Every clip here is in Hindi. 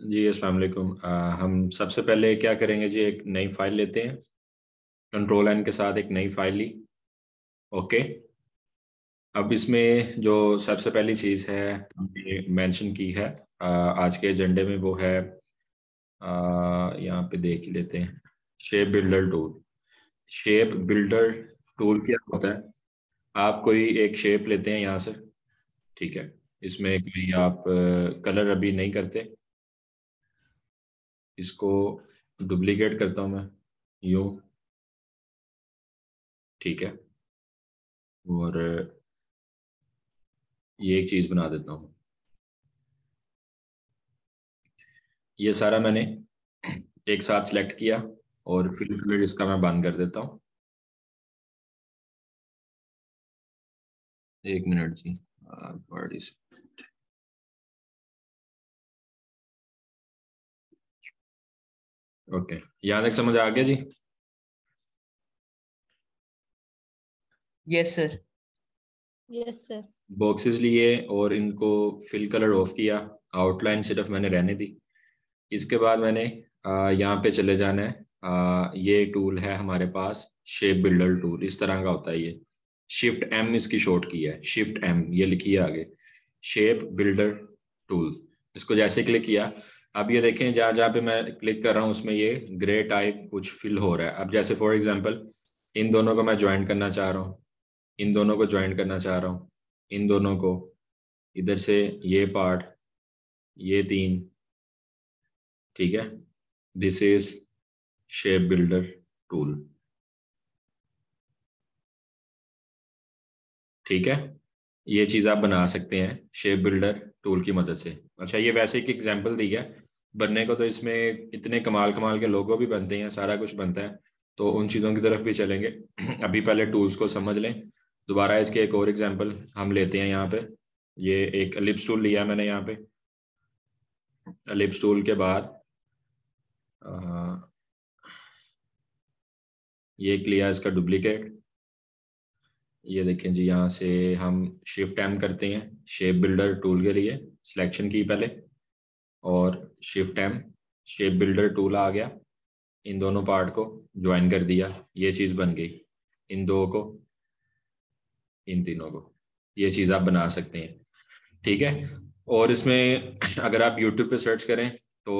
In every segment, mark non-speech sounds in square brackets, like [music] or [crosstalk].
जी अस्सलाम वालेकुम हम सबसे पहले क्या करेंगे जी एक नई फाइल लेते हैं कंट्रोल एन के साथ एक नई फाइल ली ओके अब इसमें जो सबसे पहली चीज़ है मेंशन की है आ, आज के एजेंडे में वो है यहाँ पे देख लेते हैं shape builder tool shape builder tool क्या होता है आप कोई एक शेप लेते हैं यहाँ से ठीक है इसमें कोई आप कलर अभी नहीं करते इसको डुप्लीकेट करता हूं मैं यो ठीक है और ये एक चीज बना देता हूं ये सारा मैंने एक साथ सेलेक्ट किया और फिल कलर इसका मैं बंद कर देता हूँ एक मिनट जी बड़ी ओके यहाँ तक समझ आ गया जी yes sir yes sir boxes लिए और इनको फिल कलर ऑफ किया आउटलाइन सिर्फ मैंने रहने दी इसके बाद मैंने यहाँ पे चले जाना है आ, ये टूल है हमारे पास शेप बिल्डर टूल इस तरह का होता है ये शिफ्ट एम इसकी शॉर्ट की है शिफ्ट एम ये लिखी है आगे शेप बिल्डर टूल इसको जैसे क्लिक किया आप ये देखें जहां जहां पे मैं क्लिक कर रहा हूँ उसमें ये ग्रे टाइप कुछ फिल हो रहा है अब जैसे फॉर एग्जाम्पल इन दोनों को मैं ज्वाइन करना चाह रहा हूँ इन दोनों को ज्वाइन करना चाह रहा हूँ इन दोनों को इधर से ये पार्ट ये तीन ठीक है this is shape builder tool ठीक है ये चीज़ आप बना सकते हैं शेप बिल्डर टूल की मदद से अच्छा ये वैसे एक एग्जाम्पल दी है बनने को तो इसमें इतने कमाल कमाल के लोगों भी बनते हैं सारा कुछ बनता है तो उन चीज़ों की तरफ भी चलेंगे [clears throat] अभी पहले टूल्स को समझ लें दोबारा इसके एक और एग्जाम्पल हम लेते हैं यहाँ पे ये एक लिप्स टूल लिया मैंने यहाँ पे लिप्स टूल के बाद ये एक लिया इसका डुप्लीकेट ये देखें जी यहाँ से हम शिफ्ट एम करते हैं शेप बिल्डर टूल के लिए सिलेक्शन की पहले और shift M shape builder tool आ गया इन दोनों पार्ट को ज्वाइन कर दिया ये चीज़ बन गई इन दो को इन तीनों को ये चीज़ आप बना सकते हैं ठीक है और इसमें [clears throat] अगर आप YouTube पे सर्च करें तो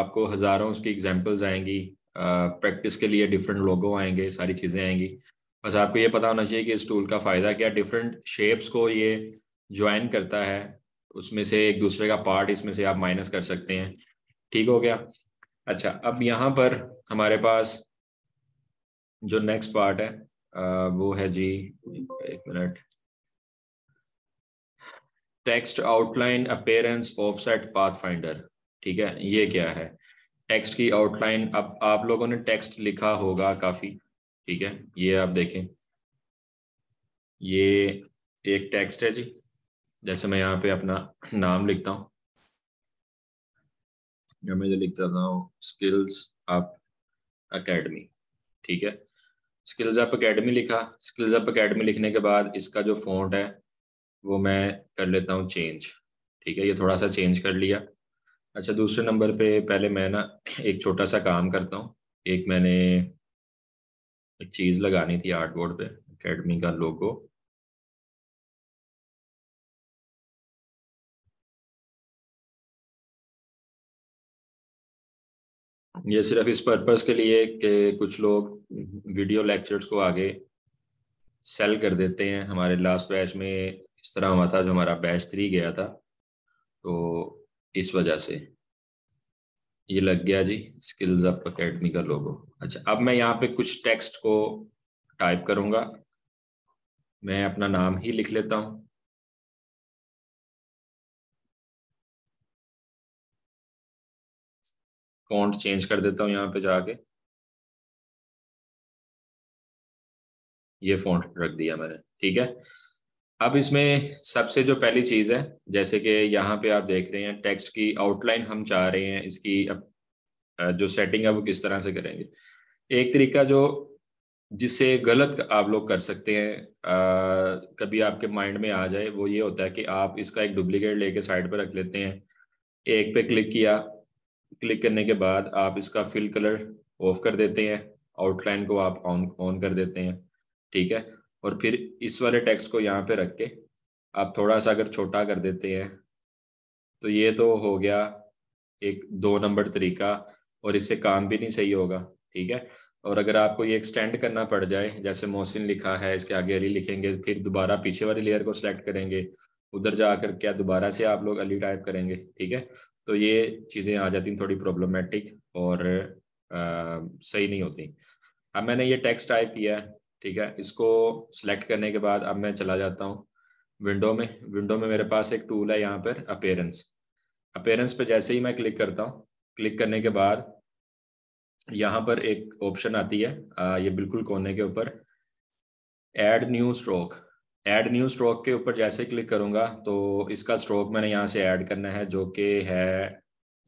आपको हज़ारों उसकी एग्जांपल्स आएंगी प्रैक्टिस के लिए डिफरेंट लोगो आएंगे सारी चीज़ें आएंगी बस आपको ये पता होना चाहिए कि इस टूल का फ़ायदा क्या डिफरेंट शेप्स को ये ज्वाइन करता है उसमें से एक दूसरे का पार्ट इसमें से आप माइनस कर सकते हैं ठीक हो गया अच्छा अब यहाँ पर हमारे पास जो नेक्स्ट पार्ट है वो है जी एक minute text outline appearance offset finder ठीक है ये क्या है टेक्स्ट की आउटलाइन अब आप लोगों ने टेक्स्ट लिखा होगा काफी ठीक है ये आप देखें ये एक टेक्स्ट है जी जैसे मैं यहाँ पे अपना नाम लिखता हूँ या मैं लिख देता हूँ स्किल्स अप अकेडमी ठीक है स्किल्स अप अकेडमी लिखा स्किल्स अप अकेडमी लिखने के बाद इसका जो फॉन्ट है वो मैं कर लेता हूँ चेंज ठीक है ये थोड़ा सा चेंज कर लिया अच्छा दूसरे नंबर पे पहले मैं ना एक छोटा सा काम करता हूँ एक मैंने एक चीज़ लगानी थी आर्ट बोर्ड पे अकेडमी का लोगो ये सिर्फ इस पर्पस के लिए कि कुछ लोग वीडियो लेक्चर्स को आगे सेल कर देते हैं हमारे लास्ट बैच में इस तरह हुआ था जो हमारा बैच थ्री गया था तो इस वजह से ये लग गया जी स्किल्स अप अकेडमी का लोगो अच्छा अब मैं यहाँ पे कुछ टेक्स्ट को टाइप करूँगा मैं अपना नाम ही लिख लेता हूँ फॉन्ट चेंज कर देता हूँ यहाँ पे जाके ये फॉन्ट रख दिया मैंने ठीक है अब इसमें सबसे जो पहली चीज है जैसे कि यहाँ पे आप देख रहे हैं टेक्स्ट की आउटलाइन हम चाह रहे हैं इसकी अब जो सेटिंग है वो किस तरह से करेंगे एक तरीका जो जिससे गलत आप लोग कर सकते हैं आ, कभी आपके माइंड में आ जाए वो ये होता है कि आप इसका एक डुप्लीकेट लेके साइड पर रख लेते हैं एक पे क्लिक किया क्लिक करने के बाद आप इसका फिल कलर ऑफ कर देते हैं आउटलाइन को आप ऑन ऑन कर देते हैं ठीक है और फिर इस वाले टेक्स्ट को यहाँ पे रख के आप थोड़ा सा अगर छोटा कर देते हैं तो ये तो हो गया एक दो नंबर तरीका और इससे काम भी नहीं सही होगा ठीक है और अगर आपको ये एक्सटेंड करना पड़ जाए जैसे मोहसिन लिखा है इसके आगे अली लिखेंगे फिर दोबारा पीछे वाली लेयर को सिलेक्ट करेंगे उधर जाकर क्या दोबारा से आप लोग अली टाइप करेंगे ठीक है तो ये चीज़ें आ जाती थोड़ी प्रॉब्लमेटिक और आ, सही नहीं होती अब मैंने ये टेक्स्ट टाइप किया है ठीक है इसको सिलेक्ट करने के बाद अब मैं चला जाता हूँ विंडो में विंडो में मेरे पास एक टूल है यहाँ पर अपेयरेंस अपेयरेंस पे जैसे ही मैं क्लिक करता हूँ क्लिक करने के बाद यहाँ पर एक ऑप्शन आती है आ, ये बिल्कुल कोने के ऊपर add new stroke add new stroke के ऊपर जैसे क्लिक करूंगा तो इसका स्ट्रोक मैंने यहाँ से ऐड करना है जो कि है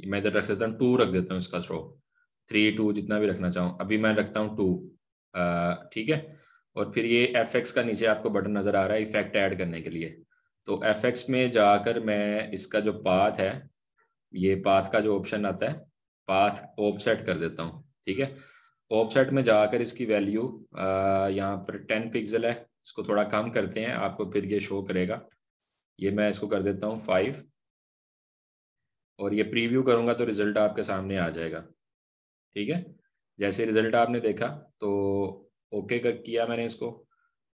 मैं इधर रख देता हूँ टू रख देता हूँ इसका स्ट्रोक थ्री टू जितना भी रखना चाहूँ अभी मैं रखता हूँ टू ठीक है और फिर ये एफ एक्स का नीचे आपको बटन नज़र आ रहा है इफेक्ट ऐड करने के लिए तो एफ एक्स में जाकर मैं इसका जो पाथ है ये पाथ का जो ऑप्शन आता है पाथ ऑफसेट कर देता हूँ ठीक है ऑफसेट में जाकर इसकी वैल्यू यहाँ पर टेन पिक्सल है इसको थोड़ा कम करते हैं आपको फिर ये शो करेगा ये मैं इसको कर देता हूँ फाइव और ये प्रीव्यू करूँगा तो रिजल्ट आपके सामने आ जाएगा ठीक है जैसे रिजल्ट आपने देखा तो ओके कर किया मैंने इसको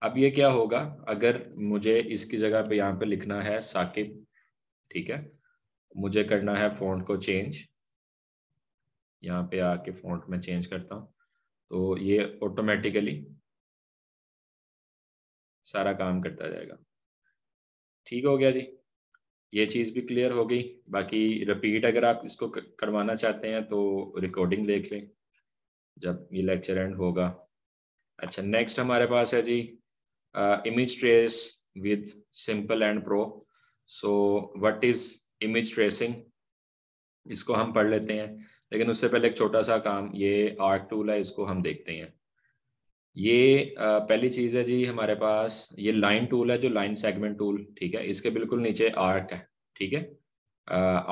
अब ये क्या होगा अगर मुझे इसकी जगह पे यहाँ पे लिखना है साकिब ठीक है मुझे करना है फ़ॉन्ट को चेंज यहाँ पे आके फ़ॉन्ट में चेंज करता हूँ तो ये ऑटोमेटिकली सारा काम करता जाएगा ठीक हो गया जी ये चीज़ भी क्लियर हो गई बाकी रिपीट अगर आप इसको करवाना चाहते हैं तो रिकॉर्डिंग देख लें जब ये लेक्चर एंड होगा अच्छा नेक्स्ट हमारे पास है जी image trace with simple and pro so what is image tracing इसको हम पढ़ लेते हैं लेकिन उससे पहले एक छोटा सा काम ये आर्ट टूल है इसको हम देखते हैं ये पहली चीज है जी हमारे पास ये लाइन टूल है जो लाइन सेगमेंट टूल ठीक है इसके बिल्कुल नीचे आर्क है ठीक है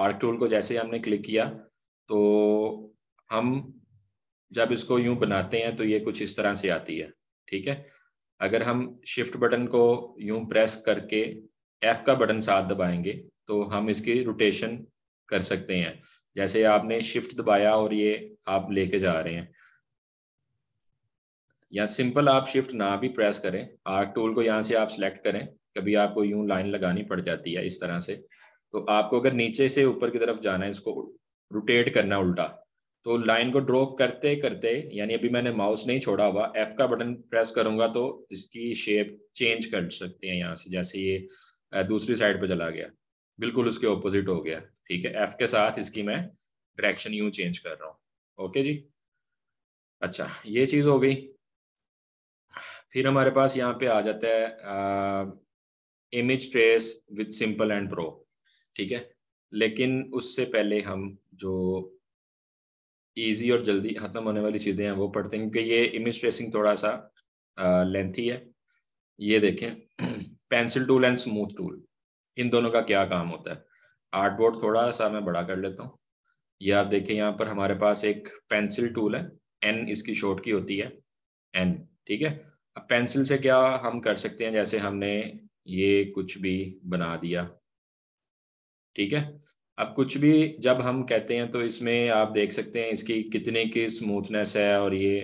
आर्क टूल को जैसे हमने क्लिक किया तो हम जब इसको यूं बनाते हैं तो ये कुछ इस तरह से आती है ठीक है अगर हम शिफ्ट बटन को यूं प्रेस करके एफ का बटन साथ दबाएंगे तो हम इसकी रोटेशन कर सकते हैं जैसे आपने शिफ्ट दबाया और ये आप लेके जा रहे हैं या सिंपल आप शिफ्ट ना भी प्रेस करें आर टूल को यहाँ से आप सिलेक्ट करें कभी आपको यूं लाइन लगानी पड़ जाती है इस तरह से तो आपको अगर नीचे से ऊपर की तरफ जाना है इसको रोटेट करना उल्टा तो लाइन को ड्रॉ करते करते यानी अभी मैंने माउस नहीं छोड़ा हुआ एफ का बटन प्रेस करूंगा तो इसकी शेप चेंज कर सकते हैं यहाँ से जैसे ये दूसरी साइड पर चला गया बिल्कुल उसके ऑपोजिट हो गया ठीक है एफ के साथ इसकी मैं डायरेक्शन यूं चेंज कर रहा हूँ ओके जी अच्छा ये चीज़ हो गई फिर हमारे पास यहाँ पे आ जाता है image trace with simple and pro ठीक है लेकिन उससे पहले हम जो इजी और जल्दी खत्म होने वाली चीज़ें हैं वो पढ़ते हैं क्योंकि ये इमेज ट्रेसिंग थोड़ा सा लेंथी है ये देखें pencil tool and smooth tool इन दोनों का क्या काम होता है आर्ट बोर्ड थोड़ा सा मैं बड़ा कर लेता हूँ ये आप देखें यहाँ पर हमारे पास एक पेंसिल टूल है एन इसकी शॉर्ट की होती है एन ठीक है पेंसिल से क्या हम कर सकते हैं जैसे हमने ये कुछ भी बना दिया ठीक है अब कुछ भी जब हम कहते हैं तो इसमें आप देख सकते हैं इसकी कितने की स्मूथनेस है और ये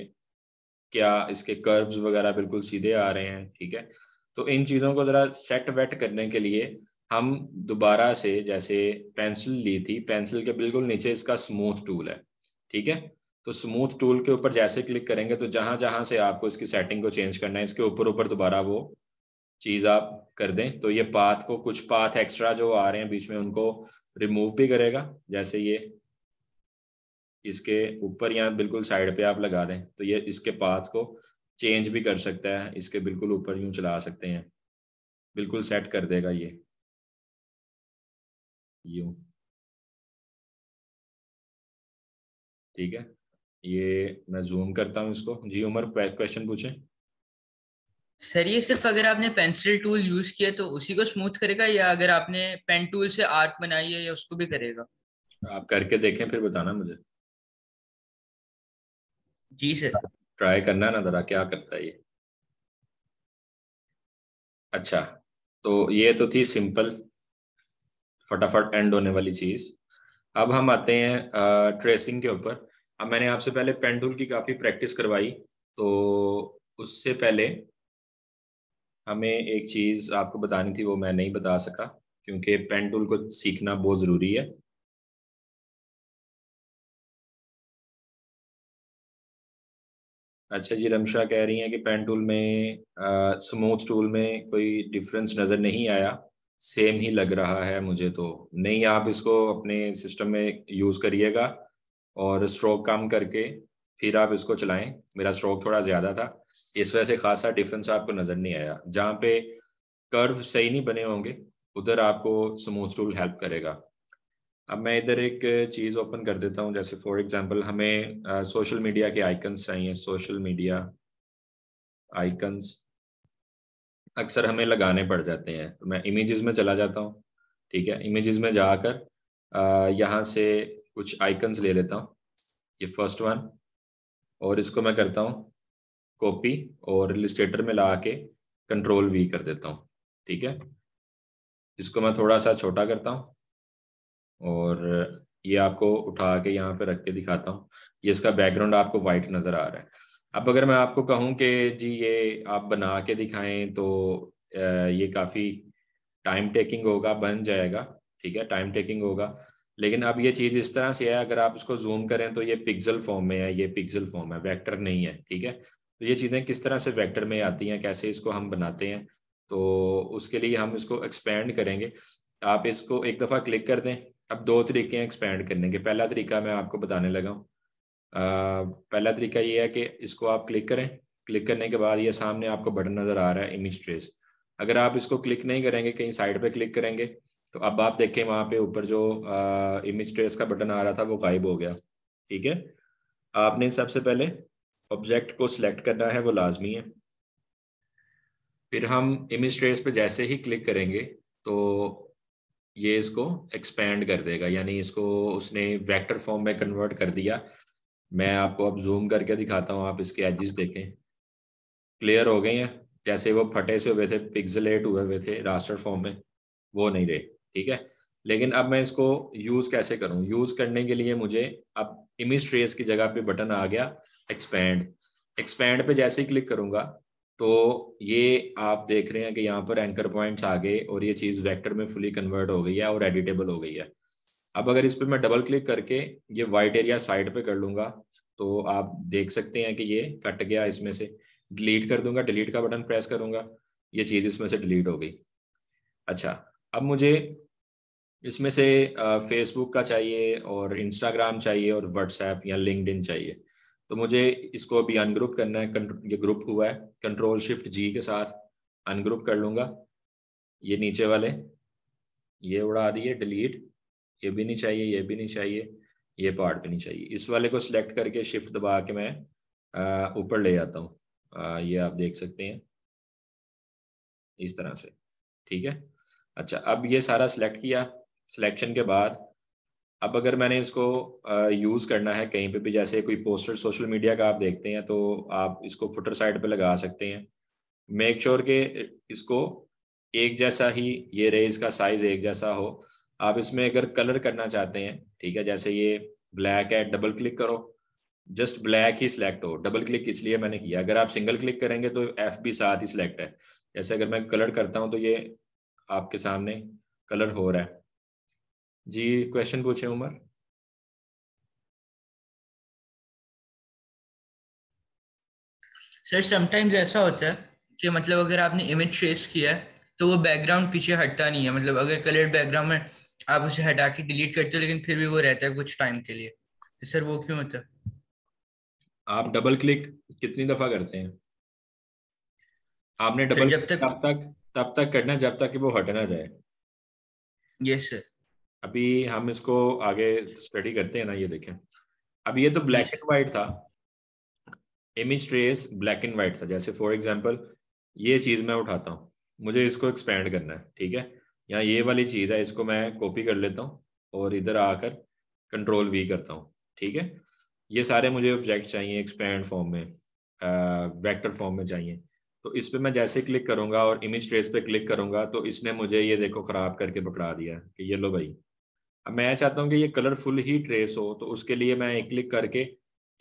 क्या इसके कर्व्स वगैरह बिल्कुल सीधे आ रहे हैं ठीक है तो इन चीज़ों को ज़रा सेट वेट करने के लिए हम दोबारा से जैसे पेंसिल ली थी पेंसिल के बिल्कुल नीचे इसका स्मूथ टूल है ठीक है तो स्मूथ टूल के ऊपर जैसे क्लिक करेंगे तो जहां जहां से आपको इसकी सेटिंग को चेंज करना है इसके ऊपर ऊपर दोबारा वो चीज आप कर दें तो ये पाथ को कुछ पाथ एक्स्ट्रा जो आ रहे हैं बीच में उनको रिमूव भी करेगा जैसे ये इसके ऊपर या बिल्कुल साइड पे आप लगा दें तो ये इसके पाथ को चेंज भी कर सकता है इसके बिल्कुल ऊपर यूं चला सकते हैं बिल्कुल सेट कर देगा ये यू ठीक है ये मैं जूम करता हूँ इसको जी उमर क्वेश्चन पूछे सर ये सिर्फ अगर आपने पेंसिल टूल यूज किया तो उसी को स्मूथ करेगा या अगर आपने पेन टूल से आर्क बनाई है या उसको भी करेगा आप करके देखें फिर बताना मुझे जी सर ट्राई करना ना जरा क्या करता है ये अच्छा तो ये तो थी सिंपल फटाफट एंड होने वाली चीज अब हम आते हैं ट्रेसिंग के ऊपर अब मैंने आपसे पहले पेंडुल की काफ़ी प्रैक्टिस करवाई तो उससे पहले हमें एक चीज़ आपको बतानी थी वो मैं नहीं बता सका क्योंकि पेंडुल को सीखना बहुत ज़रूरी है अच्छा जी रमशा कह रही हैं कि पेन टूल में स्मूथ टूल में कोई डिफरेंस नज़र नहीं आया सेम ही लग रहा है मुझे तो नहीं आप इसको अपने सिस्टम में यूज़ करिएगा और स्ट्रोक कम करके फिर आप इसको चलाएं मेरा स्ट्रोक थोड़ा ज्यादा था इस वजह से खासा डिफरेंस आपको नजर नहीं आया जहाँ पे कर्व सही नहीं बने होंगे उधर आपको स्मूथ टूल हेल्प करेगा अब मैं इधर एक चीज ओपन कर देता हूँ जैसे फॉर एग्जांपल हमें सोशल मीडिया के आइकन्स चाहिए सोशल मीडिया आइकन्स अक्सर हमें लगाने पड़ जाते हैं तो मैं इमेजेस में चला जाता हूँ ठीक है इमेजेस में जाकर यहाँ से कुछ आइकन्स ले लेता हूँ ये फर्स्ट वन और इसको मैं करता हूँ कॉपी और रिलिस्टेटर में ला के कंट्रोल वी कर देता हूँ ठीक है इसको मैं थोड़ा सा छोटा करता हूँ और ये आपको उठा के यहाँ पे रख के दिखाता हूँ ये इसका बैकग्राउंड आपको वाइट नज़र आ रहा है अब अगर मैं आपको कहूँ कि जी ये आप बना के दिखाएं तो ये काफ़ी टाइम टेकिंग होगा बन जाएगा ठीक है टाइम टेकिंग होगा लेकिन अब ये चीज इस तरह से है अगर आप इसको जूम करें तो ये पिक्सल फॉर्म में है ये पिक्सल फॉर्म है वेक्टर नहीं है ठीक है तो ये चीजें किस तरह से वेक्टर में आती हैं कैसे इसको हम बनाते हैं तो उसके लिए हम इसको एक्सपेंड करेंगे आप इसको एक दफा क्लिक कर दें अब दो तरीके हैं एक्सपेंड करने के पहला तरीका मैं आपको बताने लगा हूँ पहला तरीका ये है कि इसको आप क्लिक करें क्लिक करने के बाद ये सामने आपको बटन नजर आ रहा है इमेज ट्रेस अगर आप इसको क्लिक नहीं करेंगे कहीं साइड पे क्लिक करेंगे तो अब आप देखें वहां पे ऊपर जो इमेज ट्रेस का बटन आ रहा था वो गायब हो गया ठीक है आपने सबसे पहले ऑब्जेक्ट को सिलेक्ट करना है वो लाजमी है फिर हम इमेज ट्रेस पे जैसे ही क्लिक करेंगे तो ये इसको एक्सपेंड कर देगा यानी इसको उसने वेक्टर फॉर्म में कन्वर्ट कर दिया मैं आपको अब जूम करके दिखाता हूँ आप इसके एजिस देखें क्लियर हो गए हैं जैसे वो फटे से हुए थे पिक्सलेट हुए हुए थे रास्टर फॉर्म में वो नहीं रहे ठीक है लेकिन अब मैं इसको यूज कैसे करूं यूज करने के लिए मुझे अब इमेज ट्रेस की जगह पे बटन आ गया एक्सपैंड एक्सपैंड पे जैसे ही क्लिक करूंगा तो ये आप देख रहे हैं कि यहाँ पर एंकर पॉइंट्स आ गए और ये चीज वेक्टर में फुली कन्वर्ट हो गई है और एडिटेबल हो गई है अब अगर इस पर मैं डबल क्लिक करके ये वाइट एरिया साइड पे कर लूंगा तो आप देख सकते हैं कि ये कट गया इसमें से डिलीट कर दूंगा डिलीट का बटन प्रेस करूंगा ये चीज इसमें से डिलीट हो गई अच्छा अब मुझे इसमें से फेसबुक का चाहिए और इंस्टाग्राम चाहिए और व्हाट्सएप या लिंकड चाहिए तो मुझे इसको अभी अनग्रुप करना है ये ग्रुप हुआ है कंट्रोल शिफ्ट जी के साथ अनग्रुप कर लूँगा ये नीचे वाले ये उड़ा दिए डिलीट ये भी नहीं चाहिए ये भी नहीं चाहिए ये पार्ट भी नहीं चाहिए इस वाले को सिलेक्ट करके शिफ्ट दबा के मैं ऊपर ले जाता हूँ ये आप देख सकते हैं इस तरह से ठीक है अच्छा अब ये सारा सिलेक्ट किया सिलेक्शन के बाद अब अगर मैंने इसको यूज़ करना है कहीं पे भी जैसे कोई पोस्टर सोशल मीडिया का आप देखते हैं तो आप इसको फुटर साइड पे लगा सकते हैं मेक श्योर sure के इसको एक जैसा ही ये रहे इसका साइज एक जैसा हो आप इसमें अगर कलर करना चाहते हैं ठीक है जैसे ये ब्लैक है डबल क्लिक करो जस्ट ब्लैक ही सिलेक्ट हो डबल क्लिक इसलिए मैंने किया अगर आप सिंगल क्लिक करेंगे तो एफ भी साथ ही सिलेक्ट है जैसे अगर मैं कलर करता हूँ तो ये आपके सामने कलर हो रहा है जी क्वेश्चन पूछे उमर सर समटाइम्स ऐसा होता है कि मतलब अगर आपने इमेज ट्रेस किया है तो वो बैकग्राउंड पीछे हटता नहीं है मतलब अगर कलर्ड बैकग्राउंड में आप उसे हटा के डिलीट करते हो लेकिन फिर भी वो रहता है कुछ टाइम के लिए तो सर वो क्यों होता है आप डबल क्लिक कितनी दफा करते हैं आपने डबल जब तक तब तक तब तक करना जब तक कि वो हटना जाए यस सर अभी हम इसको आगे स्टडी करते हैं ना ये देखें अब ये तो ब्लैक एंड वाइट था image trace black and white था जैसे फॉर एग्जाम्पल ये चीज मैं उठाता हूँ मुझे इसको एक्सपेंड करना है ठीक है यहाँ ये वाली चीज है इसको मैं कॉपी कर लेता हूँ और इधर आकर कंट्रोल वी करता हूँ ठीक है ये सारे मुझे ऑब्जेक्ट चाहिए एक्सपेंड फॉर्म में वेक्टर फॉर्म में चाहिए तो इस पर मैं जैसे क्लिक करूंगा और इमेज ट्रेस पे क्लिक करूंगा तो इसने मुझे ये देखो खराब करके पकड़ा दिया कि ये लो भाई मैं चाहता हूँ कि ये कलरफुल ही ट्रेस हो तो उसके लिए मैं एक क्लिक करके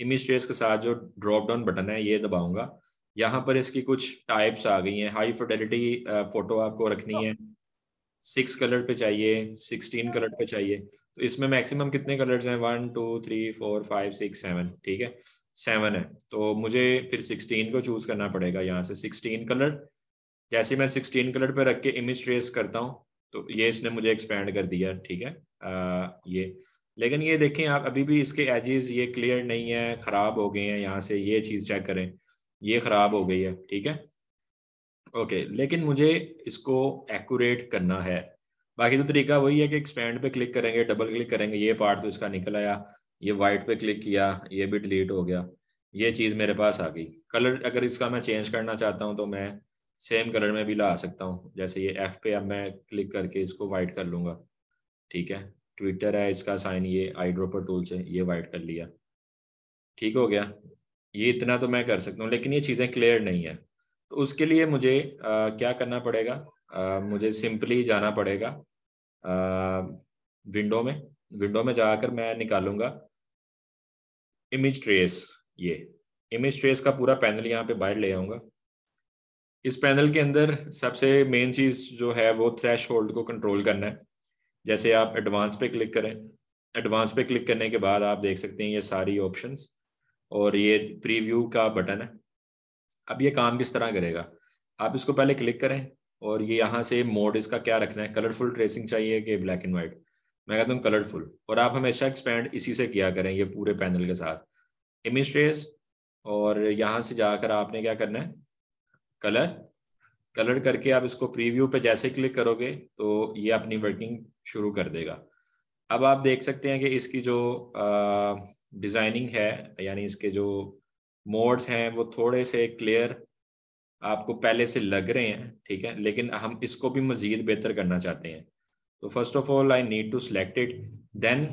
इमेज ट्रेस के साथ जो ड्रॉप डाउन बटन है ये दबाऊंगा यहाँ पर इसकी कुछ टाइप्स आ गई हैं हाई फोटेलिटी फोटो आपको रखनी है सिक्स कलर पे चाहिए सिक्सटीन कलर पे चाहिए तो इसमें मैक्सिमम कितने कलर्स हैं one two three four five six seven ठीक है सेवन है तो मुझे फिर सिक्सटीन को चूज करना पड़ेगा यहाँ से सिक्सटीन कलर जैसे मैं सिक्सटीन कलर पे रख के इमेज ट्रेस करता हूँ तो ये इसने मुझे एक्सपेंड कर दिया ठीक है ये लेकिन ये देखें आप अभी भी इसके एजेस ये क्लियर नहीं है ख़राब हो गए हैं यहाँ से ये चीज़ चेक करें ये ख़राब हो गई है ठीक है ओके लेकिन मुझे इसको एक्यूरेट करना है बाकी तो तरीका वही है कि एक्सपेंड पे क्लिक करेंगे डबल क्लिक करेंगे ये पार्ट तो इसका निकल आया ये वाइट पे क्लिक किया ये भी डिलीट हो गया ये चीज़ मेरे पास आ गई कलर अगर इसका मैं चेंज करना चाहता हूँ तो मैं सेम कलर में भी ला सकता हूँ जैसे ये एफ पे अब मैं क्लिक करके इसको वाइट कर लूंगा ठीक है ट्विटर है इसका साइन ये आई ड्रोपर टूल से ये वाइट कर लिया ठीक हो गया ये इतना तो मैं कर सकता हूँ लेकिन ये चीज़ें क्लियर नहीं है तो उसके लिए मुझे आ, क्या करना पड़ेगा आ, मुझे सिंपली जाना पड़ेगा विंडो में विंडो में जाकर मैं निकालूंगा इमेज ट्रेस ये इमेज ट्रेस का पूरा पैनल यहाँ पे बाहर ले आऊंगा इस पैनल के अंदर सबसे मेन चीज जो है वो थ्रेश होल्ड को कंट्रोल करना है जैसे आप एडवांस पे क्लिक करें एडवांस पे क्लिक करने के बाद आप देख सकते हैं ये सारी ऑप्शंस और ये प्रीव्यू का बटन है अब ये काम किस तरह करेगा आप इसको पहले क्लिक करें और ये यहाँ से मोड इसका क्या रखना है कलरफुल ट्रेसिंग चाहिए कि ब्लैक एंड वाइट मैं कहता हूँ कलरफुल और आप हमेशा एक्सपेंड इसी से किया करें ये पूरे पैनल के साथ इमेज ट्रेस और यहाँ से जाकर आपने क्या करना है कलर कलर करके आप इसको प्रीव्यू पे जैसे क्लिक करोगे तो ये अपनी वर्किंग शुरू कर देगा अब आप देख सकते हैं कि इसकी जो डिज़ाइनिंग है यानी इसके जो मोड्स हैं वो थोड़े से क्लियर आपको पहले से लग रहे हैं ठीक है लेकिन हम इसको भी मज़ीद बेहतर करना चाहते हैं तो first of all I need to select it then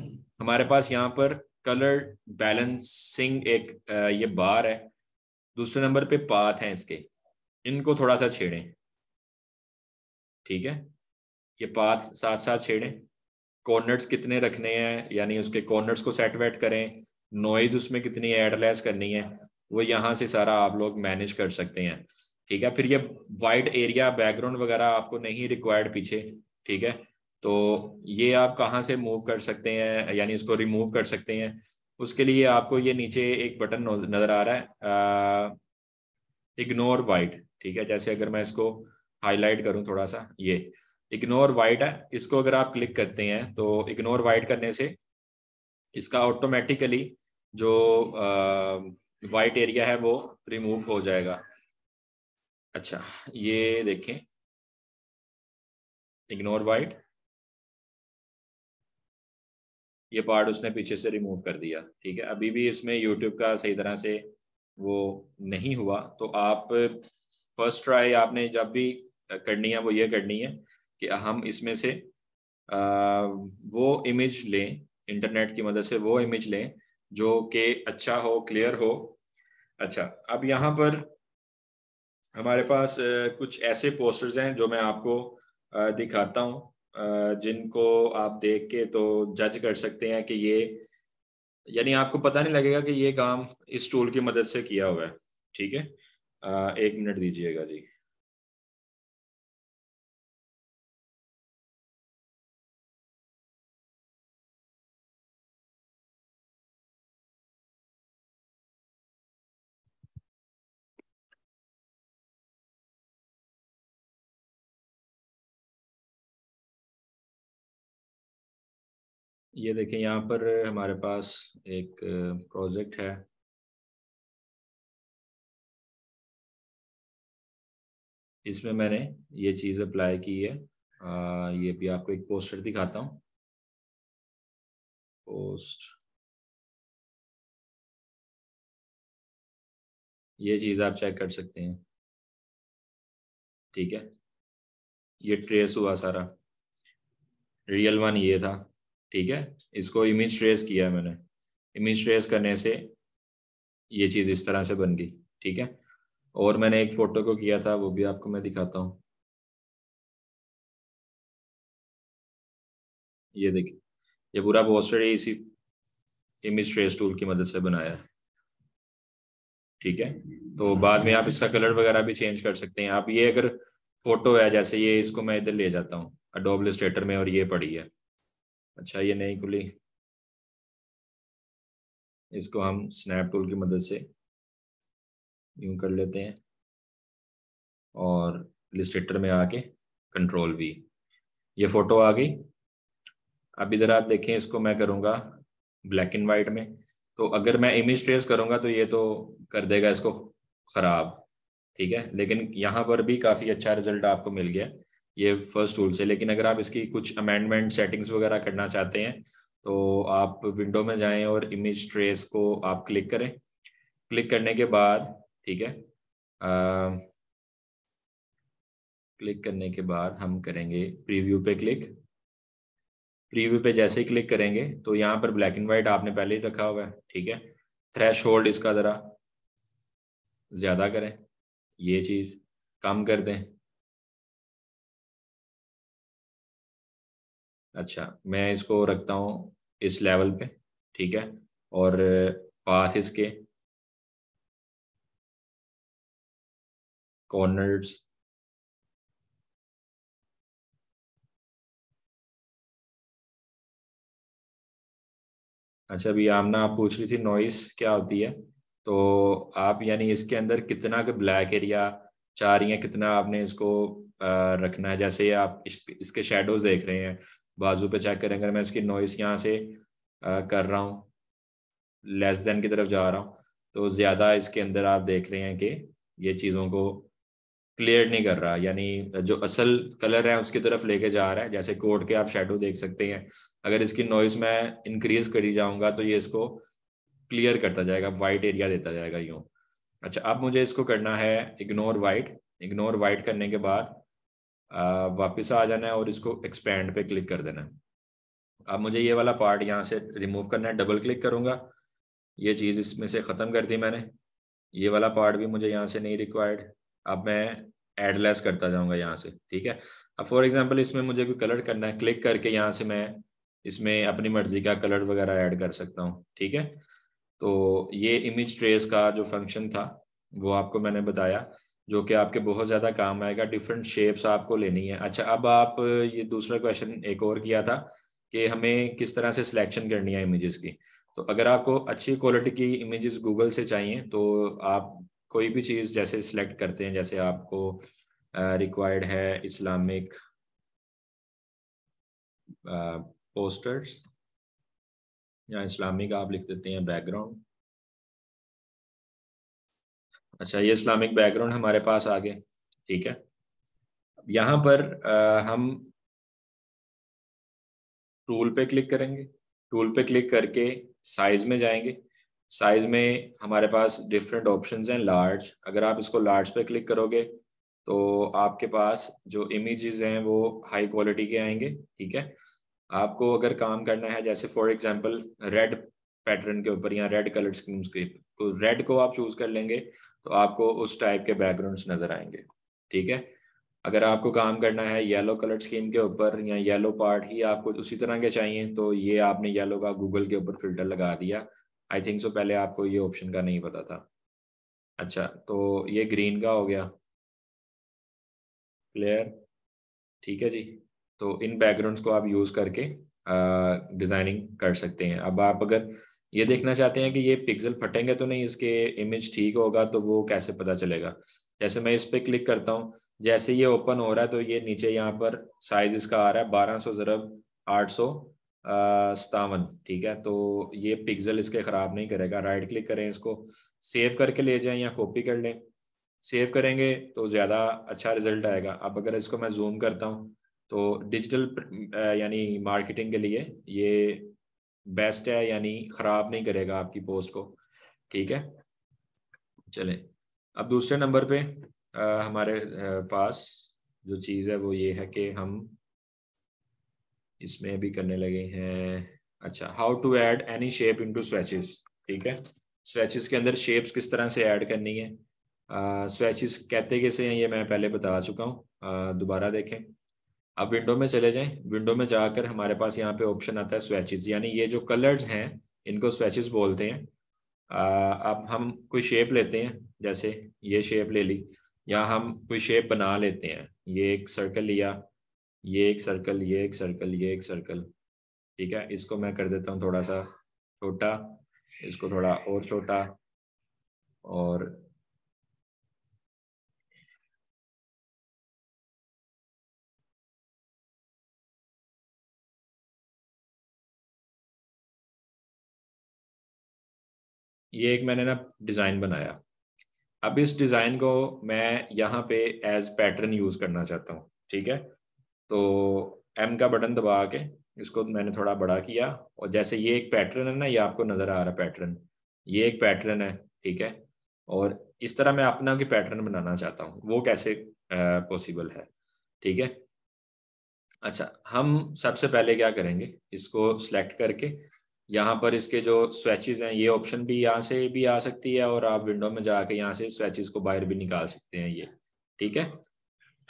हमारे पास यहाँ पर कलर बैलेंसिंग एक ये बार है दूसरे नंबर पे पाथ है इसके इनको थोड़ा सा छेड़ें ठीक है ये पाथ साथ साथ छेड़ें कॉर्नर्स कितने रखने हैं यानी उसके कॉर्नर्स को सेट वेट करें नॉइज उसमें कितनी एडलेस करनी है वो यहाँ से सारा आप लोग मैनेज कर सकते हैं ठीक है फिर ये वाइट एरिया बैकग्राउंड वगैरह आपको नहीं रिक्वायर्ड पीछे ठीक है तो ये आप कहाँ से मूव कर सकते हैं यानी इसको रिमूव कर सकते हैं उसके लिए आपको ये नीचे एक बटन नजर आ रहा है इग्नोर वाइट ठीक है जैसे अगर मैं इसको हाईलाइट करूं थोड़ा सा ये इग्नोर वाइट है इसको अगर आप क्लिक करते हैं तो इग्नोर वाइट करने से इसका ऑटोमेटिकली जो वाइट एरिया है वो रिमूव हो जाएगा अच्छा ये देखें इग्नोर वाइट ये पार्ट उसने पीछे से रिमूव कर दिया ठीक है अभी भी इसमें यूट्यूब का सही तरह से वो नहीं हुआ तो आप फर्स्ट ट्राई आपने जब भी करनी है वो ये करनी है कि हम इसमें से आ, वो इमेज लें इंटरनेट की मदद से वो इमेज लें जो कि अच्छा हो क्लियर हो अच्छा अब यहाँ पर हमारे पास कुछ ऐसे पोस्टर्स हैं जो मैं आपको दिखाता हूँ जिनको आप देख के तो जज कर सकते हैं कि ये यानी आपको पता नहीं लगेगा कि ये काम इस टूल की मदद से किया हुआ है ठीक है एक मिनट दीजिएगा जी ये देखें यहाँ पर हमारे पास एक प्रोजेक्ट है इसमें मैंने ये चीज़ अप्लाई की है आ, ये भी आपको एक पोस्टर दिखाता हूँ पोस्ट ये चीज़ आप चेक कर सकते हैं ठीक है ये ट्रेस हुआ सारा रियल वन ये था ठीक है इसको इमेज ट्रेस किया है मैंने इमेज ट्रेस करने से ये चीज़ इस तरह से बन गई ठीक है और मैंने एक फोटो को किया था वो भी आपको मैं दिखाता हूँ ये देखिए ये पूरा पोस्टर इसी इमेज ट्रेस टूल की मदद से बनाया है ठीक है तो बाद में आप इसका कलर वगैरह भी चेंज कर सकते हैं आप ये अगर फोटो है जैसे ये इसको मैं इधर ले जाता हूँ अडोब स्टेटर में और ये पड़ी है अच्छा ये नहीं खुली इसको हम स्नैप टूल की मदद से यूं कर लेते हैं और लिस्टेटर में आके कंट्रोल वी ये फोटो आ गई अभी ज़रा आप देखें इसको मैं करूँगा ब्लैक एंड वाइट में तो अगर मैं इमेज ट्रेस करूंगा तो ये तो कर देगा इसको ख़राब ठीक है लेकिन यहाँ पर भी काफ़ी अच्छा रिजल्ट आपको मिल गया ये फर्स्ट टूल से लेकिन अगर आप इसकी कुछ अमेंडमेंट सेटिंग्स वगैरह करना चाहते हैं तो आप विंडो में जाएं और इमेज ट्रेस को आप क्लिक करें क्लिक करने के बाद ठीक है आ, क्लिक करने के बाद हम करेंगे प्रीव्यू पे क्लिक प्रीव्यू पे जैसे ही क्लिक करेंगे तो यहाँ पर ब्लैक एंड वाइट आपने पहले ही रखा हुआ है ठीक है थ्रेश होल्ड इसका ज़रा ज़्यादा करें ये चीज़ कम कर दें अच्छा मैं इसको रखता हूँ इस लेवल पे ठीक है और पाथ इसके corners अच्छा अभी आमना आप पूछ रही थी नॉइस क्या होती है तो आप यानी इसके अंदर कितना का ब्लैक एरिया चार या कितना आपने इसको रखना है जैसे आप इस, इसके शेडोज देख रहे हैं बाजू पे चेक करें अगर मैं इसकी नॉइस यहाँ से कर रहा हूँ लेस देन की तरफ जा रहा हूँ तो ज़्यादा इसके अंदर आप देख रहे हैं कि ये चीज़ों को क्लियर नहीं कर रहा यानी जो असल कलर है उसकी तरफ लेके जा रहा है जैसे कोट के आप शेडो देख सकते हैं अगर इसकी नॉइज मैं इंक्रीज करी जाऊंगा तो ये इसको क्लियर करता जाएगा वाइट एरिया देता जाएगा यूं अच्छा अब मुझे इसको करना है इग्नोर वाइट इग्नोर वाइट करने के बाद वापस आ जाना है और इसको एक्सपैंड पे क्लिक कर देना है अब मुझे ये वाला पार्ट यहाँ से रिमूव करना है डबल क्लिक करूँगा ये चीज़ इसमें से ख़त्म कर दी मैंने ये वाला पार्ट भी मुझे यहाँ से नहीं रिक्वायर्ड अब मैं एडलेस करता जाऊंगा यहाँ से ठीक है अब फॉर एग्जाम्पल इसमें मुझे कोई कलर करना है क्लिक करके यहाँ से मैं इसमें अपनी मर्जी का कलर वगैरह ऐड कर सकता हूँ ठीक है तो ये इमेज ट्रेस का जो फंक्शन था वो आपको मैंने बताया जो कि आपके बहुत ज़्यादा काम आएगा डिफरेंट शेप्स आपको लेनी है अच्छा अब आप ये दूसरा क्वेश्चन एक और किया था कि हमें किस तरह से सिलेक्शन करनी है इमेजेस की तो अगर आपको अच्छी क्वालिटी की इमेजेस गूगल से चाहिए तो आप कोई भी चीज़ जैसे सिलेक्ट करते हैं जैसे आपको रिक्वायर्ड है इस्लामिक पोस्टर्स या इस्लामिक आप लिख देते हैं बैकग्राउंड अच्छा ये इस्लामिक बैकग्राउंड हमारे पास आ गए ठीक है यहाँ पर आ, हम टूल पे क्लिक करेंगे टूल पे क्लिक करके साइज में जाएंगे साइज में हमारे पास डिफरेंट ऑप्शंस हैं लार्ज अगर आप इसको लार्ज पे क्लिक करोगे तो आपके पास जो इमेजेस हैं वो हाई क्वालिटी के आएंगे ठीक है आपको अगर काम करना है जैसे फॉर एग्जांपल रेड पैटर्न के ऊपर या रेड कलर स्क्रीन के तो रेड को आप चूज कर लेंगे तो आपको उस टाइप के बैकग्राउंड नजर आएंगे ठीक है अगर आपको काम करना है येलो कलर स्कीम के ऊपर या येलो पार्ट ही आपको उसी तरह के चाहिए तो ये आपने येलो का गूगल के ऊपर फिल्टर लगा दिया आई थिंक सो पहले आपको ये ऑप्शन का नहीं पता था अच्छा तो ये ग्रीन का हो गया प्लेयर ठीक है जी तो इन बैकग्राउंड्स को आप यूज़ करके डिज़ाइनिंग कर सकते हैं अब आप अगर ये देखना चाहते हैं कि ये पिक्सल फटेंगे तो नहीं इसके इमेज ठीक होगा तो वो कैसे पता चलेगा जैसे मैं इस पर क्लिक करता हूँ जैसे ये ओपन हो रहा है तो ये नीचे यहाँ पर साइज इसका आ रहा है बारह सौ जरब आठ सौ सतावन ठीक है तो ये पिक्सल इसके ख़राब नहीं करेगा राइट क्लिक करें इसको सेव करके ले जाएं या कॉपी कर लें सेव करेंगे तो ज़्यादा अच्छा रिजल्ट आएगा अब अगर इसको मैं जूम करता हूँ तो डिजिटल यानी मार्केटिंग के लिए ये बेस्ट है यानी ख़राब नहीं करेगा आपकी पोस्ट को ठीक है चले अब दूसरे नंबर पे आ, हमारे पास जो चीज़ है वो ये है कि हम इसमें भी करने लगे हैं अच्छा how to add any shape into swatches ठीक है स्वेचेस के अंदर शेप्स किस तरह से ऐड करनी है स्वेचेस uh, कहते कैसे हैं ये मैं पहले बता चुका हूँ uh, दोबारा देखें अब विंडो में चले जाएं विंडो में जाकर हमारे पास यहाँ पे ऑप्शन आता है स्वेचेस यानी ये जो कलर्स हैं इनको स्वेचेस बोलते हैं अब हम कोई शेप लेते हैं जैसे ये शेप ले ली या हम कोई शेप बना लेते हैं ये एक सर्कल लिया ये एक सर्कल ये एक सर्कल ये एक सर्कल ठीक है इसको मैं कर देता हूँ थोड़ा सा छोटा इसको थोड़ा और छोटा और ये एक मैंने ना डिज़ाइन बनाया अब इस डिज़ाइन को मैं यहाँ पे एज पैटर्न यूज़ करना चाहता हूँ ठीक है तो एम का बटन दबा के इसको मैंने थोड़ा बड़ा किया और जैसे ये एक पैटर्न है ना ये आपको नज़र आ रहा है पैटर्न ये एक पैटर्न है ठीक है और इस तरह मैं अपना की पैटर्न बनाना चाहता हूँ वो कैसे पॉसिबल है ठीक है अच्छा हम सबसे पहले क्या करेंगे इसको सिलेक्ट करके यहाँ पर इसके जो स्वेचेज हैं ये ऑप्शन भी यहाँ से भी आ सकती है और आप विंडो में जाके यहाँ से स्वेचेज को बाहर भी निकाल सकते हैं ये ठीक है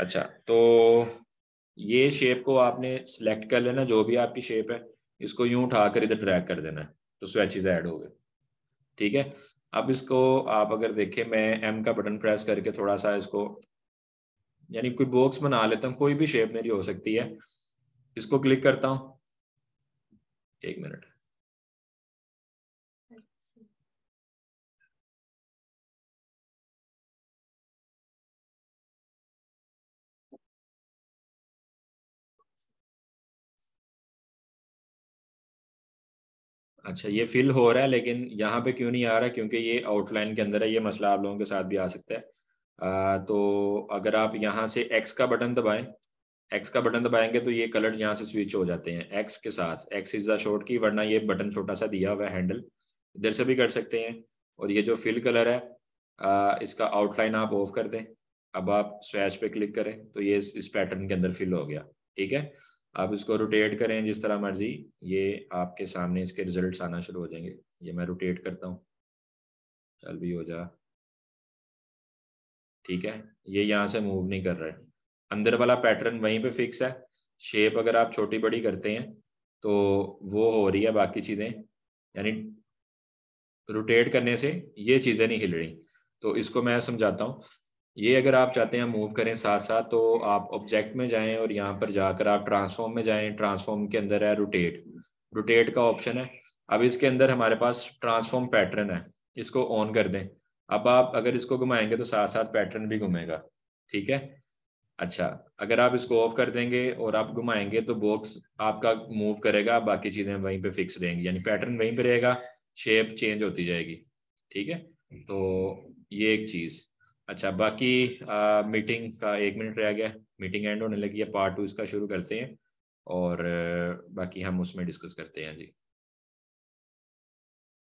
अच्छा तो ये शेप को आपने सेलेक्ट कर लेना जो भी आपकी शेप है इसको यूं उठाकर इधर ड्रैग कर देना है तो स्वेचिज ऐड हो गए ठीक है अब इसको आप अगर देखें मैं एम का बटन प्रेस करके थोड़ा सा इसको यानी कोई बॉक्स बना लेता हूँ कोई भी शेप मेरी हो सकती है इसको क्लिक करता हूँ एक मिनट अच्छा ये फ़िल हो रहा है लेकिन यहाँ पे क्यों नहीं आ रहा क्योंकि ये आउटलाइन के अंदर है ये मसला आप लोगों के साथ भी आ सकता है आ, तो अगर आप यहाँ से एक्स का बटन दबाएं एक्स का बटन दबाएंगे तो ये कलर यहाँ से स्विच हो जाते हैं एक्स के साथ एक्स इज द शॉर्ट की वरना ये बटन छोटा सा दिया हुआ है हैंडल इधर से भी कर सकते हैं और ये जो फिल कलर है आ, इसका आउटलाइन आप ऑफ कर दें अब आप स्वैच पे क्लिक करें तो ये इस, इस पैटर्न के अंदर फिल हो गया ठीक है आप इसको रोटेट करें जिस तरह मर्जी ये आपके सामने इसके रिजल्ट्स आना शुरू हो जाएंगे ये मैं रोटेट करता हूँ चल भी हो जा ठीक है ये यहाँ से मूव नहीं कर रहा है अंदर वाला पैटर्न वहीं पे फिक्स है शेप अगर आप छोटी बड़ी करते हैं तो वो हो रही है बाकी चीज़ें यानी रोटेट करने से ये चीज़ें नहीं हिल रही तो इसको मैं समझाता हूँ ये अगर आप चाहते हैं मूव करें साथ साथ तो आप ऑब्जेक्ट में जाएं और यहाँ पर जाकर आप ट्रांसफॉर्म में जाएं ट्रांसफॉर्म के अंदर है रोटेट रोटेट का ऑप्शन है अब इसके अंदर हमारे पास ट्रांसफॉर्म पैटर्न है इसको ऑन कर दें अब आप अगर इसको घुमाएंगे तो साथ साथ पैटर्न भी घूमेगा ठीक है अच्छा अगर आप इसको ऑफ कर देंगे और आप घुमाएंगे तो बॉक्स आपका मूव करेगा बाकी चीजें वहीं पे फिक्स रहेंगी यानी पैटर्न वहीं पे रहेगा शेप चेंज होती जाएगी ठीक है तो ये एक चीज़ अच्छा बाकी आ, मीटिंग का एक मिनट रह गया मीटिंग एंड होने लगी है पार्ट टू इसका शुरू करते हैं और बाकी हम उसमें डिस्कस करते हैं जी